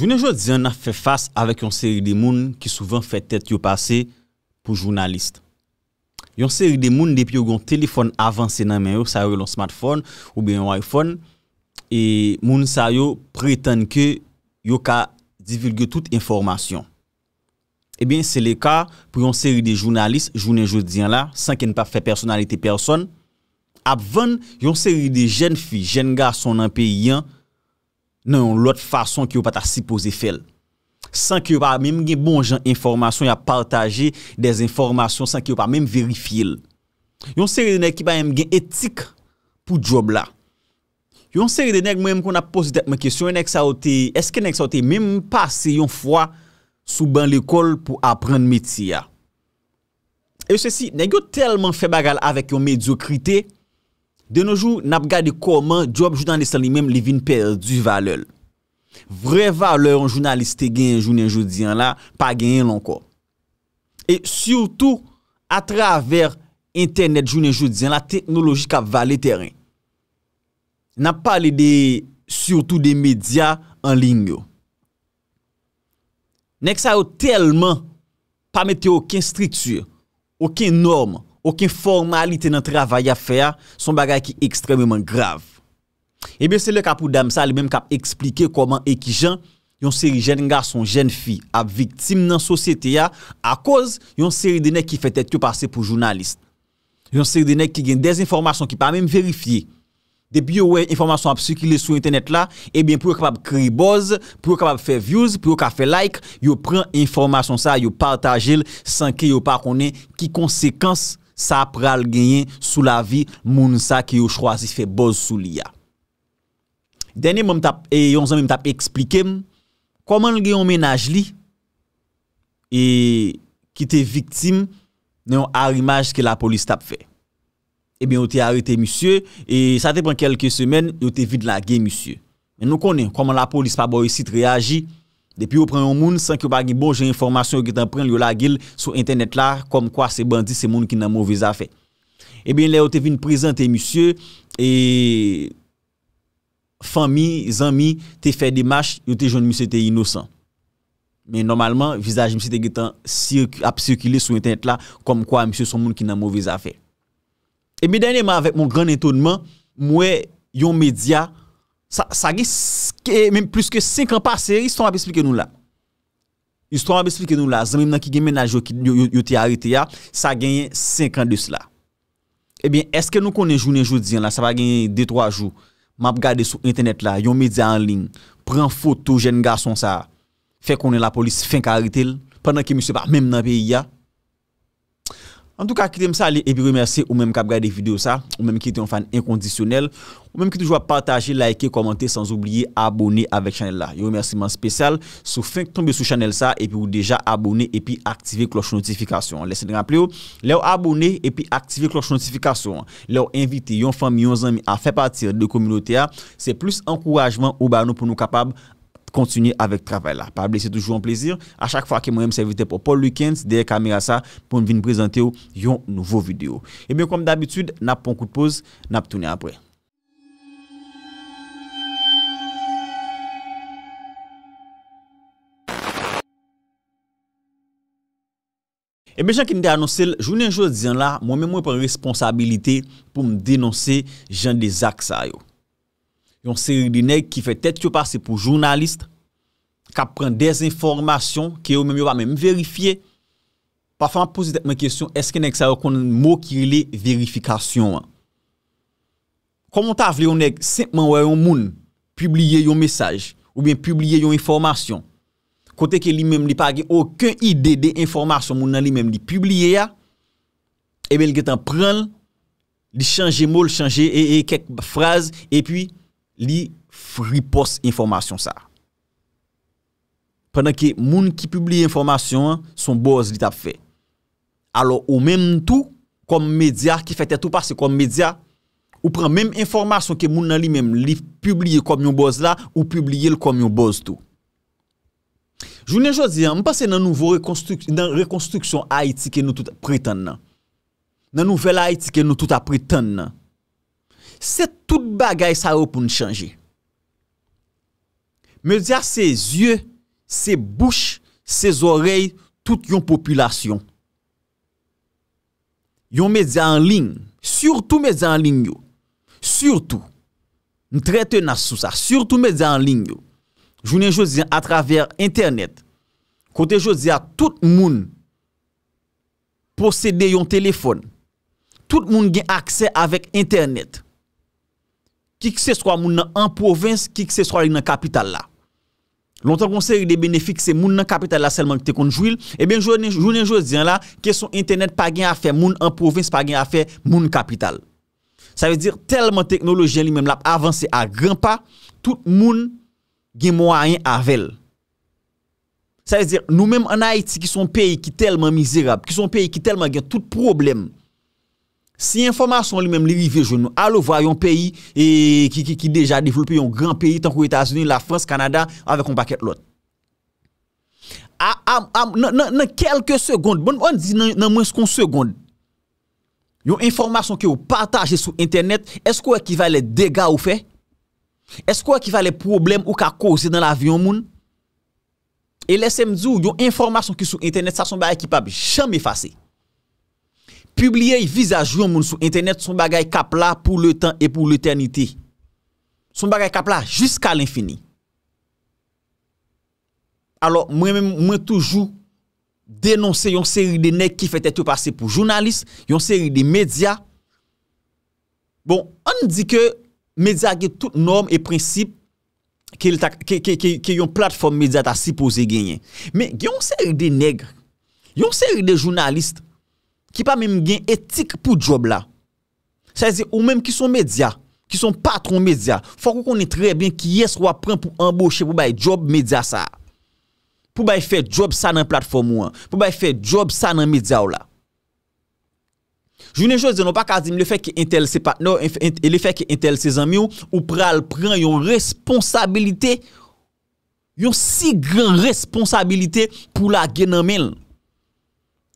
Jounen jo diyan na fe fas avek yon seri de moun ki souvan fe tet yo pase pou jounaliste. Yon seri de moun depi yo gon telefon avan se nan men yo sa yo lon smartphone ou be yon iPhone e moun sa yo preten ke yo ka divulge tout informasyon. Ebyen eh se le ka pou yon seri de jounaliste, jounen jo diyan la, san ke n pa fe personalite person. Apvan yon seri de jen fi, jen ga son nan pe yon, nan yon lot fason ki yo pata sipoze fel. San ki yo pa mèm gen bon jan informasyon, ya partaje des informasyon, san ki yo pa mèm verifiye l. Yon seri de neg ki pa mèm gen etik pou job la. Yon seri de neg mèm kon ap pozite mwen kesyon, eske neg saote mèm pase yon fwa sou ban l'ekol pou apren meti ya. E yo se si, neg yo telman febagal avèk yon mediokrite, e yo se si, De noujou, nap gade koman job joudan desan li menm li vin perdu vale. Vre vale an jounaliste genyen jounen joudyan la, pa genyen lanko. E surtout, a traver internet jounen joudyan la, teknolojika vale teren. Nap pale de, surtout de media anlingyo. Nek sa yo telman pamete oken striktu, oken norma. ou ki formalite nan travay a fe a, son bagay ki ekstrememan grav. Ebyen, se le kap ou dam sa, le menm kap eksplike koman ekijan, yon seri jen nga son jen fi, ap viktim nan sosyete ya, a koz, yon seri denek ki fet et yo pase pou jounalist. Yon seri denek ki gen dez informasyon ki pa menm verifiye. Depi yo wey informasyon ap sukile sou internet la, ebyen, pou yo kapap kriboz, pou yo kapap fe views, pou yo kapap fe like, yo pren informasyon sa, yo partaje l, san ki yo pa konen ki konsekans sa pral genyen sou la vi moun sa ki yo chroasi se fe boz sou li ya. Denye e yon zon mi tap explikem, koman genyen yon menaj li, e ki te viktim nou ar imaj ke la polis tap fe. Ebyen ou te arete misye, e sa te bran kelke semen, ou te vide la gen misye. E nou konen koman la polis pa boye sit reagi, Depi yo pren yon moun San ki yo bagi bon Je informasyon yo getan pren Yo la gil Sou internet la Kom kwa se bandi Se moun ki nan mouvez afe E eh ben le yo te vin prezante Monsye E Fami Zami Te fe dimash Yo te joun monsye te inosan Men normalman Visaj monsye te getan Ap sirkile sou internet la Kom kwa monsye son moun Ki nan mouvez afe E eh ben denye man Avèk moun gran entonman Mwen Yon media Sa ge se Mèm plus ke 5 an pase, yon ston ap esplike nou la, yon ston ap esplike nou la, zan mèm nan ki gen menaj yo ki yo te harite ya, sa genyen 52 la. Ebyen, eske nou konen jounen joun diyan la, sa va genyen 2-3 jou, map gade sou internet la, yon media anling, pren foto jen gason sa, fe konen la polis fin ka harite l, pèndan ki mèm nan peyi ya. An tou ka ki tem sa li e pi remersi ou menm kap gaye de video sa, ou menm ki te yon fan inkondisyonel, ou menm ki toujwa pataje, laike, komante, sans oubliye abone avek chanel la. Yo remersi man spesyal sou fink tombe sou chanel sa e pi ou deja abone e pi aktive kloche notifikasyon. Lese de rample yo, lè ou abone e pi aktive kloche notifikasyon, lè ou invite yon fan mi, yon zanmi a fe patir de komunote a, se plus ankourajman ou ba nou pou nou kapab. kontinye avèk travè la. Pabli, se toujou an plezir, a chak fwa ke mwen mse evite pou Paul Lukens, deye kamerasa pou mwen vin prezante yo yon nouvo video. Ebyen, kom d'abitud, nap pon kout pose, nap tounen apre. Ebyen, chan ki mwen dey anonsel, jounen jous diyan la, mwen mwen mwen pren responsabilite pou m denonse jan de zak sa yo. yon seri di neg ki fe tet yo pase pou jounalist, ka pren des informasyon, ki yo mèm yo pa mèm verifiye, pa fèman pozite mèm kèsyon, eske neg sa rekonen mò ki rile verifikasyon an. Komon ta vle yon neg, sempman wè yon moun, publiye yon mesaj, ou bien publiye yon informasyon, kote ke li mèm li pa ge, okè ide de informasyon moun nan li mèm li publiye ya, e eh bel getan pren, li chanje mò, li chanje e kek fraz, e pi, li fripos informasyon sa. Pwèndan ki moun ki publie informasyon, son boz li tap fè. Alo ou menm tou, kom medya ki fète tou pasè kom medya, ou pren menm informasyon ki moun nan li menm, li publie kom yon boz la, ou publie l kom yon boz tou. Jounen jodi, mwen pasè nan nouvo rekonstruksyon haiti ke nou tout apretan nan. Nan nouvel haiti ke nou tout apretan nan. Se tout bagay sa ou pou nou chanje. Mèdia se zye, se bouch, se zorey, tout yon populasyon. Yon mèdia an lin, surtout mèdia an lin yo. Surtout. Ntretè nan sou sa, surtout mèdia an lin yo. Jounen jò diyan atraver internet. Kote jò diyan, tout moun posede yon telefon. Tout moun gen akse avèk internet. Kik se swa moun nan an provins, kik se swa rin nan kapital la. Lontan konseri de benefik se moun nan kapital la selman ki te konjouil, e ben jounen jounen diyan la, keson internet pa gen a fe moun an provins, pa gen a fe moun kapital. Sa vezi dir, telman teknolojin li menm la avanse a gran pa, tout moun gen mouayen avel. Sa vezi dir, nou menm an Haiti ki son peyi ki telman mizirab, ki son peyi ki telman gen tout probleme, Si yon informasyon li menm li rivye joun nou, alo vwa yon peyi e, ki deja devlopi yon gran peyi tan kou Etasyen, la Frans, Kanada, avè kon paket lot. Nan kelke segonde, bon on di nan mwens kon segonde, yon informasyon ki ou pataje sou internet, eskou e kiva le dega ou fe? Eskou e kiva le problem ou ka kouse dan la vi yon moun? E lese mdzi ou, yon informasyon ki sou internet sa son ba ekipab chanm efasey. Publiye yon visaj yon moun sou internet, son bagay kapla pou le tan e pou l'eternite. Son bagay kapla jiska l'infini. Alors, mwen mwen mwen toujou denonse yon seri de nek ki fete te pase pou jounalist, yon seri de media. Bon, an di ke media ge tout norme e prinsip ke yon platform media ta si pose genyen. Men, yon seri de negre, yon seri de jounalist, Ki pa mèm gen etik pou job la. Se a zi ou mèm ki son media. Ki son patron media. Fakou koni tre ben ki yes wap pren pou emboshe pou bay job media sa. Pou bay fè job sa nan platform ou an. Pou bay fè job sa nan media ou la. Jounen jò zi nou pa kazim le fè ki entel se patno. E le fè ki entel se zanm yo. Ou pral pren yon responsabilite. Yon si gran responsabilite pou la gen nan men l.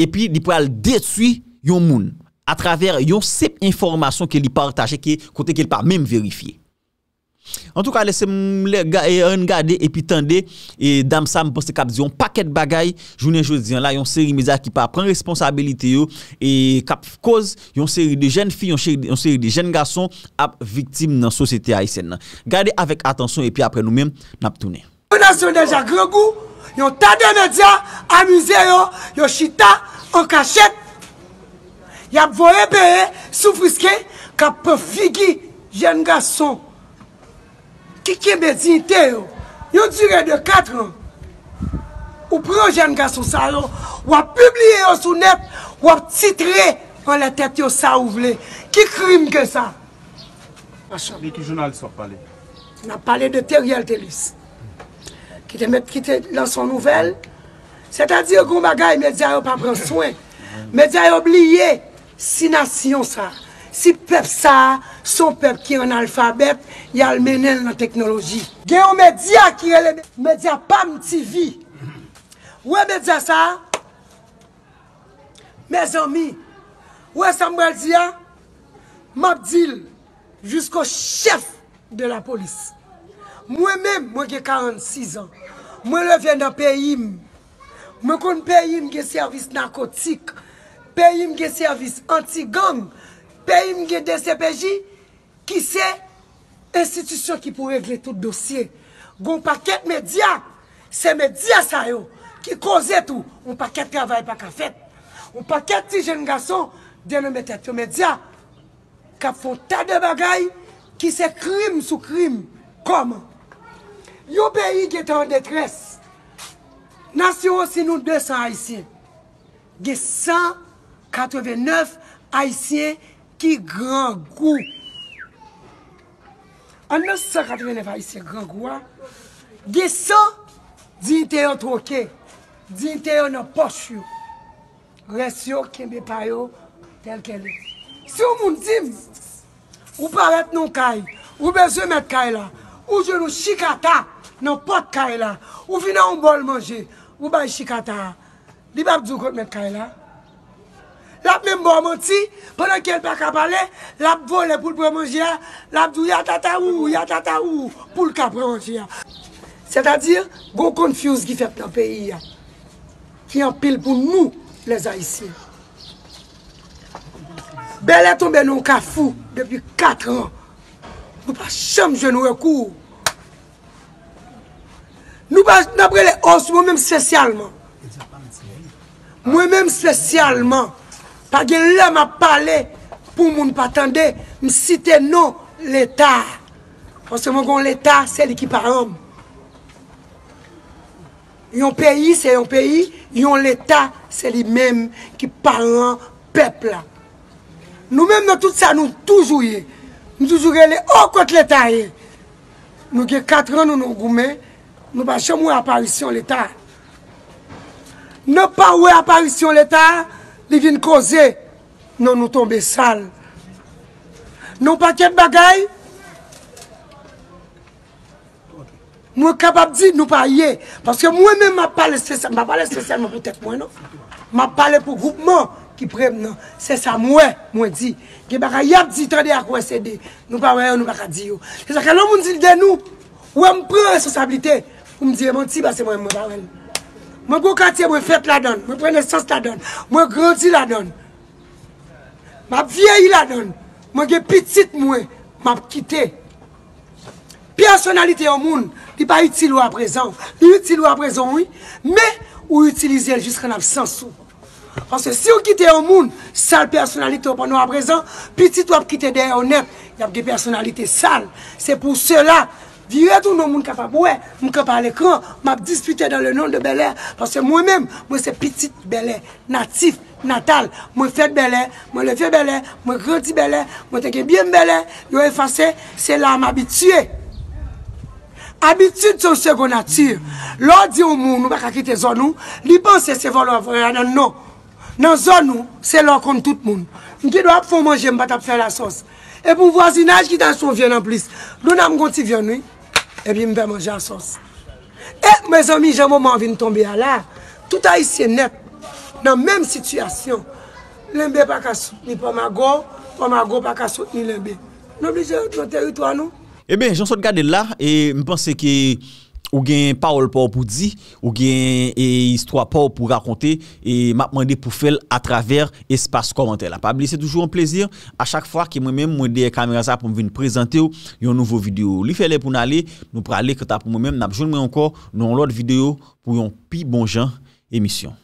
epi di pou al detui yon moun a traver yon sep informasyon ke li partaje, kote ke li pa mèm verifiye an tou ka lese mwen gade epi tende e dam sa mwen poste kap diyon paket bagay, jounen jounen diyon la yon seri mizak ki pa pren responsabilite yo e kap koz yon seri de jen fi, yon seri de jen gason ap viktim nan sosete aysen gade avèk atensyon epi apre nou mèm nap toune yon nasyonel ja gregou Yon ta dene dja, amize yo, yo chita, an kachet Yap vo e beye, soufiske, kap pe figi, jen ga son Ki ke me zinte yo, yon dure de 4 an Ou pro jen ga son salon, wap publie yo sou net, wap titre Wap la tete yo sa ou vle, ki krim ge sa Miki jounal sa pale Na pale de teri al telis ki te met, ki te lan son nouvel. Se ta di yo goun bagay, medya yo pa pran swen. Medya yo obliye si nasyon sa. Si pep sa, son pep ki an alfabet, yal menen nan teknoloji. Gen yo medya ki rele, medya pa mti vi. Ou e medya sa, mez omi, ou e sambral dia, mabdil, jusqu'o chef de la polis. Mwen men, mwen gen 46 an, mwen le ven nan peyim. Mwen kon peyim gen servis narkotik, peyim gen servis anti-gang, peyim gen DCPJ, ki se institisyon ki pou regle tout dosye. Gon paket media, se media sa yo, ki koze tou, on paket travay pa ka fet, on paket ti jen gason, di nan metat yo media, ka fon ta de bagay, ki se krim sou krim, koman. Yon peyi ki tan detres, nasyon si nou 200 aisyen, ge 189 aisyen ki gran gou. Anou 189 aisyen gran gou, ge 100 diynte yo troke, diynte yo no posyo, resyo kembe payo tel kele. Si yo moun dim, ou paret nou kay, ou beze met kay la, mou jenou shikata nan pot kaila, ou finan ou bol manje, ou baye shikata, li pa bdou kote men kaila? Lap men mbou amanti, pwennan ken pa kapale, lap volen poul premanjia, lap dou yatata ou, yatata ou, poul kap premanjia. Se ta dir, goun konfius ki fep la peyi ya, ki an pil pou nou le za isi. Belè tombe non ka fou, depi kat an, mou pa chanm jenou e kou, Nou ba nabre le os mwen mèm sessyalman. Mwen mèm sessyalman. Par gen lè m a pale pou moun patande, m site nou l'Etat. Pense mwen kon l'Etat, sè li ki par an. Yon peyi, sè yon peyi, yon l'Etat, sè li mèm ki par an pepla. Nou mèm mèm tout sa nou toujouye. Nou toujouye le okot l'Etat e. Nou gen katran nou nou goumey, Nou pa chèm wè aparisyon l'Etat. Nou pa wè aparisyon l'Etat, li vin koze, non, nou nou tombe sal. Nou pa kèm bagay, nou e kapap di, nou pa yè. Paske mwè mè mwa pale, mwa pale stresèlman pou tèk mwen nou. Mwa pale pou goupman ki preb nan. Se sa mwè, mwè di. Gè baka yap di tèdè ak wè sèdè. Nou pa wè, nou baka di yo. Se sa kè lò mwè mwen zil den nou, wè mwen preb resosabilitey. Ou mdiye, mwen ti ba se mwen e mwen bawen. Mwen gwo katiye mwen fet la don, mwen prene sas la don, mwen gwo di la don. Mwen ap vieyi la don, mwen ge pitit mwen, mwen ap kite. Personalite yo moun, li pa iti lou a prezant. Li iti lou a prezant, oui, me ou itilize el jist kwen ap sansou. Pansè, si yo kite yo moun, sal personalite yo pwenn nou a prezant, pitit wap kite deye yo neb, yap ge personalite sal. Se pou se la... Viretou nou moun kapap wè, moun kapal ekran, mab dispite dan le nan de belè. Pase mwen mèm, mwen se pitit belè, natif, natal, mwen fet belè, mwen le fet belè, mwen kredi belè, mwen teke biem belè, yon efase, se la mabitue. Abitude son sego natir, lò di yon moun mou baka kite zon nou, li panse se volo avore anan nou. Nan zon nou, se lò kon tout moun. Mwen ki do ap fò manje mbat ap fè la sos. E pou voisinaj ki dans yon vyen an plis, lò nan mou konti vyen wè. E bi mwen ve mwen jan sons. E, mwen zon mi jan moun moun vin tombe ya la. Touta yi se nep. Nan menm situasyon. Lembe pa kasout ni poma gwo, poma gwo pa kasout ni lembe. Non eh bi jen yon teritwa nou. E bi, jansot gade la, e mwen pense ki... ou gen parol pou ou pou di, ou gen e istwa pou e, ou pou rakonte, e map mwende pou fel a traver espas komantel. A pabli, se toujou an plezir, a chak fwa ki mwen mwen mwende e kameraza pou mwen prezante ou yon nouvo video. Li fele pou nale, nou prale kreta pou mwen mwen, nabjoun mwen anko nou an lot video pou yon pi bonjan emisyon.